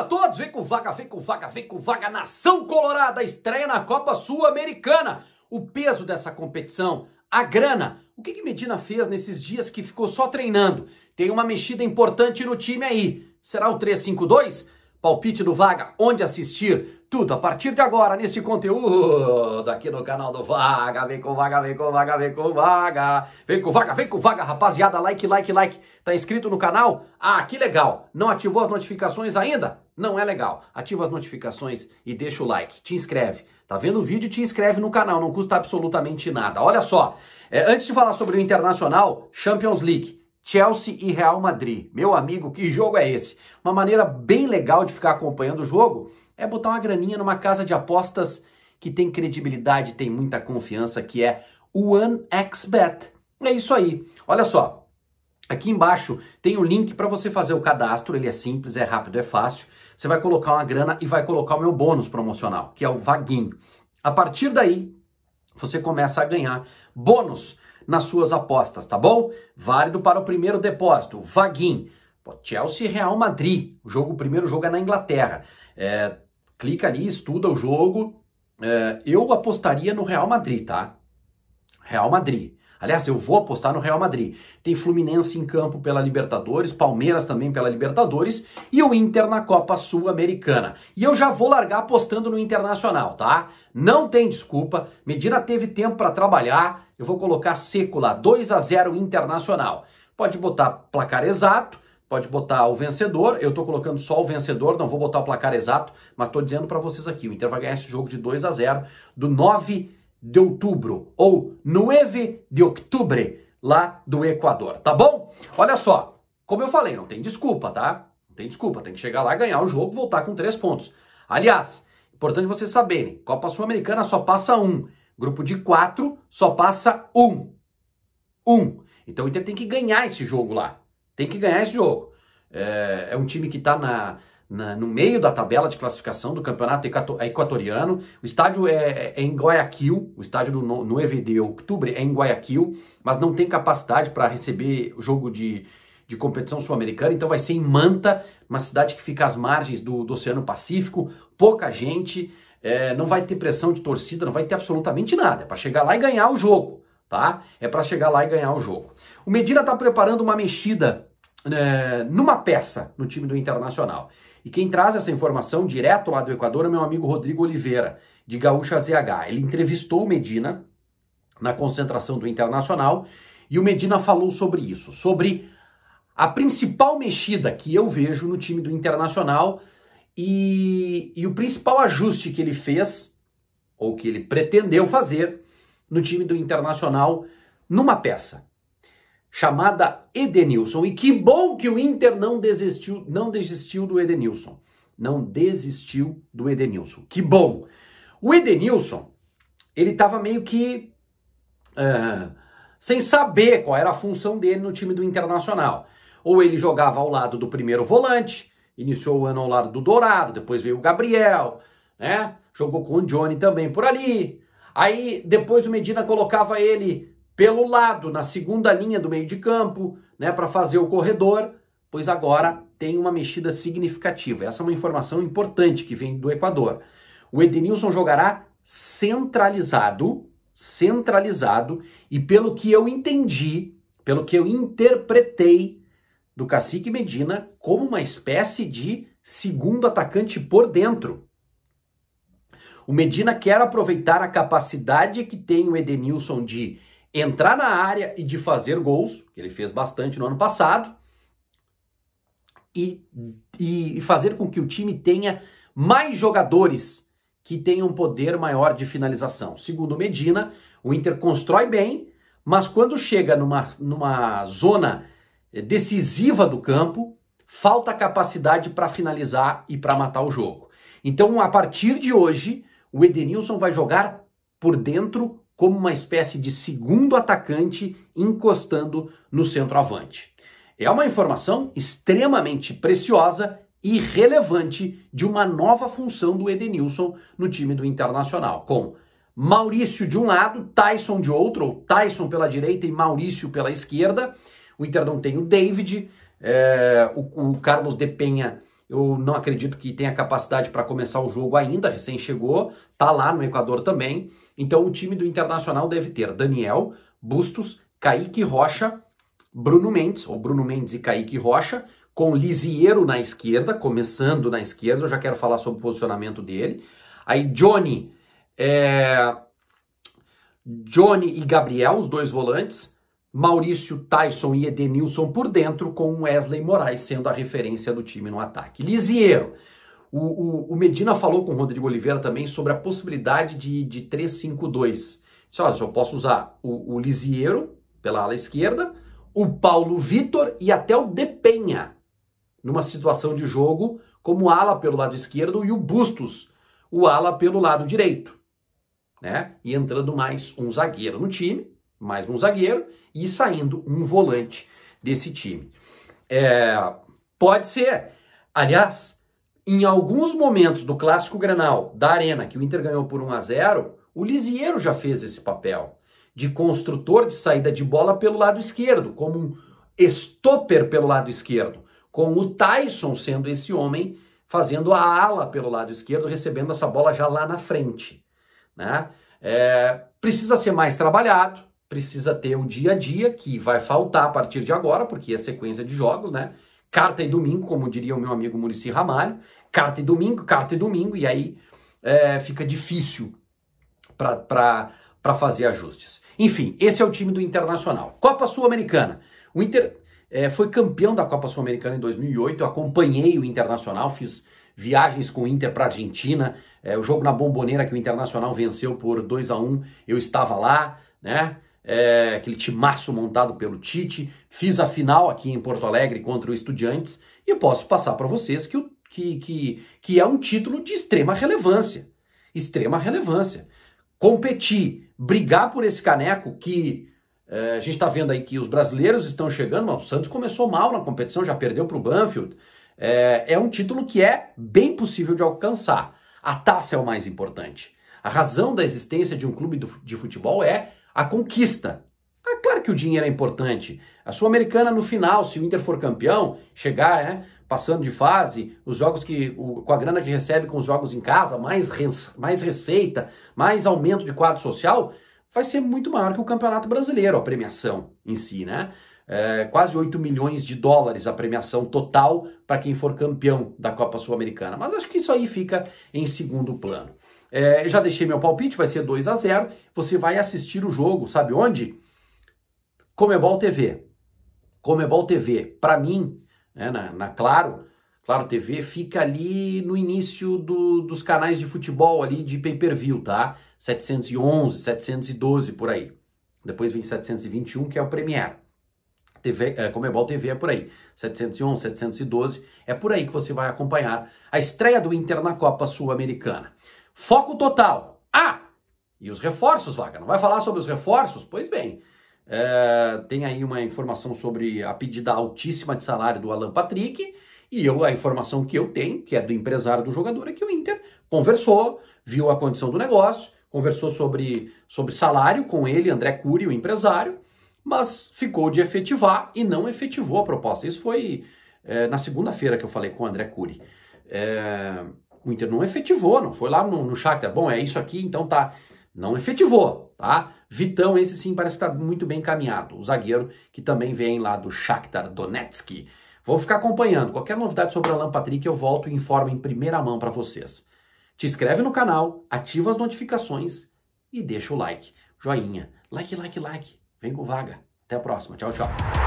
a todos, vem com vaga, vem com vaga, vem com vaga, nação colorada, estreia na Copa Sul-Americana. O peso dessa competição, a grana, o que, que Medina fez nesses dias que ficou só treinando? Tem uma mexida importante no time aí. Será o 352? Palpite do Vaga, onde assistir? Tudo a partir de agora neste conteúdo aqui no canal do Vaga. Vem com Vaga, vem com Vaga, vem com Vaga. Vem com Vaga, vem com Vaga, rapaziada. Like, like, like. Tá inscrito no canal? Ah, que legal. Não ativou as notificações ainda? não é legal. Ativa as notificações e deixa o like. Te inscreve. Tá vendo o vídeo? Te inscreve no canal, não custa absolutamente nada. Olha só, é, antes de falar sobre o Internacional, Champions League, Chelsea e Real Madrid. Meu amigo, que jogo é esse? Uma maneira bem legal de ficar acompanhando o jogo é botar uma graninha numa casa de apostas que tem credibilidade, tem muita confiança, que é o OneXBet. É isso aí. Olha só, aqui embaixo tem o um link para você fazer o cadastro, ele é simples, é rápido, é fácil você vai colocar uma grana e vai colocar o meu bônus promocional, que é o Vaguinho. A partir daí, você começa a ganhar bônus nas suas apostas, tá bom? Válido para o primeiro depósito, Vaguinho. Chelsea e Real Madrid. O jogo, o primeiro jogo é na Inglaterra. É, clica ali, estuda o jogo. É, eu apostaria no Real Madrid, tá? Real Madrid. Aliás, eu vou apostar no Real Madrid. Tem Fluminense em campo pela Libertadores, Palmeiras também pela Libertadores e o Inter na Copa Sul-Americana. E eu já vou largar apostando no Internacional, tá? Não tem desculpa. Medina teve tempo para trabalhar. Eu vou colocar seco lá, 2 a 0 Internacional. Pode botar placar exato, pode botar o vencedor. Eu estou colocando só o vencedor, não vou botar o placar exato, mas estou dizendo para vocês aqui, o Inter vai ganhar esse jogo de 2 a 0 do 9 de outubro ou 9 de outubro lá do Equador, tá bom? Olha só, como eu falei, não tem desculpa, tá? Não tem desculpa, tem que chegar lá, ganhar o jogo, voltar com três pontos. Aliás, importante vocês saberem, Copa Sul-Americana só passa um, grupo de quatro só passa um, um. Então o Inter tem que ganhar esse jogo lá, tem que ganhar esse jogo. É, é um time que tá na na, no meio da tabela de classificação do campeonato equatoriano. O estádio é, é em Guayaquil, o estádio do no, no EVD Outubro é em Guayaquil, mas não tem capacidade para receber o jogo de, de competição sul-americana, então vai ser em Manta, uma cidade que fica às margens do, do Oceano Pacífico, pouca gente, é, não vai ter pressão de torcida, não vai ter absolutamente nada, é para chegar lá e ganhar o jogo, tá? É para chegar lá e ganhar o jogo. O Medina está preparando uma mexida é, numa peça no time do Internacional. E quem traz essa informação direto lá do Equador é meu amigo Rodrigo Oliveira, de Gaúcha ZH. Ele entrevistou o Medina na concentração do Internacional e o Medina falou sobre isso, sobre a principal mexida que eu vejo no time do Internacional e, e o principal ajuste que ele fez, ou que ele pretendeu fazer, no time do Internacional numa peça, chamada Edenilson. E que bom que o Inter não desistiu, não desistiu do Edenilson. Não desistiu do Edenilson. Que bom. O Edenilson, ele estava meio que uh, sem saber qual era a função dele no time do Internacional. Ou ele jogava ao lado do primeiro volante, iniciou o ano ao lado do Dourado, depois veio o Gabriel, né? Jogou com o Johnny também por ali. Aí depois o Medina colocava ele pelo lado, na segunda linha do meio de campo, né, para fazer o corredor, pois agora tem uma mexida significativa. Essa é uma informação importante que vem do Equador. O Edenilson jogará centralizado, centralizado, e pelo que eu entendi, pelo que eu interpretei do Cacique Medina, como uma espécie de segundo atacante por dentro. O Medina quer aproveitar a capacidade que tem o Edenilson de entrar na área e de fazer gols, que ele fez bastante no ano passado, e, e fazer com que o time tenha mais jogadores que tenham um poder maior de finalização. Segundo Medina, o Inter constrói bem, mas quando chega numa, numa zona eh, decisiva do campo, falta capacidade para finalizar e para matar o jogo. Então, a partir de hoje, o Edenilson vai jogar por dentro como uma espécie de segundo atacante encostando no centroavante. É uma informação extremamente preciosa e relevante de uma nova função do Edenilson no time do Internacional, com Maurício de um lado, Tyson de outro, ou Tyson pela direita e Maurício pela esquerda. O Inter não tem o David, é, o, o, Carlos de Penha, eu não acredito que tenha capacidade para começar o jogo ainda, recém chegou, tá lá no Equador também. Então o time do Internacional deve ter Daniel, Bustos, Kaique Rocha, Bruno Mendes, ou Bruno Mendes e Kaique Rocha, com Lisiero na esquerda, começando na esquerda, eu já quero falar sobre o posicionamento dele. Aí Johnny, é... Johnny e Gabriel, os dois volantes, Maurício, Tyson e Edenilson por dentro, com Wesley Moraes sendo a referência do time no ataque. Lisiero, o, o, o, Medina falou com o Rodrigo Oliveira também sobre a possibilidade de, de 3-5-2. Disse, olha, eu posso usar o, o Lisiero pela ala esquerda, o Paulo Vitor e até o Depenha numa situação de jogo como ala pelo lado esquerdo e o Bustos, o ala pelo lado direito. Né? E entrando mais um zagueiro no time, mais um zagueiro, e saindo um volante desse time. É, pode ser. Aliás, em alguns momentos do clássico Grenal, da Arena, que o Inter ganhou por 1 a 0, o Lisieiro já fez esse papel de construtor de saída de bola pelo lado esquerdo, como um stopper pelo lado esquerdo, com o Tyson sendo esse homem fazendo a ala pelo lado esquerdo, recebendo essa bola já lá na frente. Né? É, precisa ser mais trabalhado, precisa ter o dia a dia, que vai faltar a partir de agora, porque é sequência de jogos, né? Carta e domingo, como diria o meu amigo Murici Ramalho, carta e domingo, carta e domingo, e aí é, fica difícil para fazer ajustes. Enfim, esse é o time do Internacional. Copa Sul-Americana. O Inter é, foi campeão da Copa Sul-Americana em 2008. Eu acompanhei o Internacional, fiz viagens com o Inter para Argentina. É, o jogo na Bomboneira que o Internacional venceu por 2 a 1 eu estava lá, né? É, aquele timaço montado pelo Tite. Fiz a final aqui em Porto Alegre contra o Estudiantes. E posso passar para vocês que o que, que, que é um título de extrema relevância. Extrema relevância. Competir, brigar por esse caneco que é, a gente está vendo aí que os brasileiros estão chegando, mas o Santos começou mal na competição, já perdeu para o Banfield. É, é um título que é bem possível de alcançar. A taça é o mais importante. A razão da existência de um clube de futebol é a conquista, claro que o dinheiro é importante. A Sul-Americana no final, se o Inter for campeão, chegar, né, passando de fase, os jogos que o, com a grana que recebe com os jogos em casa, mais res, mais receita, mais aumento de quadro social, vai ser muito maior que o Campeonato Brasileiro, a premiação em si, né? É, quase 8 milhões de dólares a premiação total para quem for campeão da Copa Sul-Americana. Mas acho que isso aí fica em segundo plano. É, já deixei meu palpite, vai ser 2 a 0 Você vai assistir o jogo, sabe onde? Comebol TV. Comebol TV, para mim, né, na, na, Claro, Claro TV fica ali no início do, dos canais de futebol ali de pay-per-view, tá? 711, 712 por aí. Depois vem 721, que é o Premiere. TV, é, Comebol TV é por aí. 711, 712, é por aí que você vai acompanhar a estreia do Inter na Copa Sul-Americana. Foco total. Ah! E os reforços, Vaga? Não vai falar sobre os reforços? Pois bem, é, tem aí uma informação sobre a pedida altíssima de salário do Alan Patrick. E eu, a informação que eu tenho, que é do empresário do jogador, é que o Inter conversou, viu a condição do negócio, conversou sobre, sobre salário com ele, André Cury, o empresário, mas ficou de efetivar e não efetivou a proposta. Isso foi é, na segunda-feira que eu falei com o André Cury. É, o Inter não efetivou, não foi lá no, no Shakhtar, bom, é isso aqui, então tá. Não efetivou, tá? Vitão, esse sim, parece que está muito bem encaminhado. O zagueiro que também vem lá do Shakhtar Donetsk. Vou ficar acompanhando. Qualquer novidade sobre Alan Patrick, eu volto e informo em primeira mão para vocês. Te inscreve no canal, ativa as notificações e deixa o like. Joinha. Like, like, like. Vem com vaga. Até a próxima. Tchau, tchau.